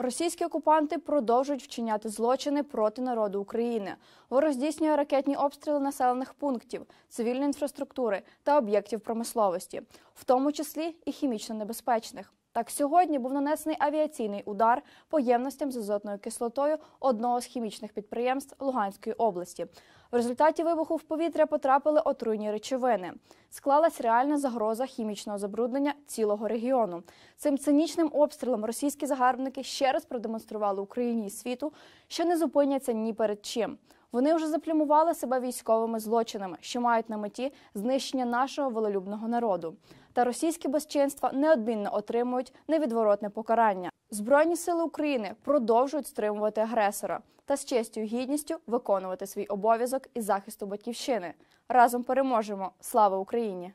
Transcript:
Російські окупанти продовжують вчиняти злочини проти народу України. Ворог здійснює ракетні обстріли населених пунктів, цивільної інфраструктури та об'єктів промисловості, в тому числі і хімічно небезпечних. Так сьогодні був нанесений авіаційний удар по ємностям з азотною кислотою одного з хімічних підприємств Луганської області. В результаті вибуху в повітря потрапили отруйні речовини. Склалась реальна загроза хімічного забруднення цілого регіону. Цим цинічним обстрілом російські загарбники ще раз продемонстрували Україні і світу, що не зупиняться ні перед чим. Вони вже заплюмували себе військовими злочинами, що мають на меті знищення нашого волелюбного народу. Та російські безчинства неодмінно отримують невідворотне покарання. Збройні сили України продовжують стримувати агресора та з честю і гідністю виконувати свій обов'язок із захисту батьківщини. Разом переможемо! Слава Україні!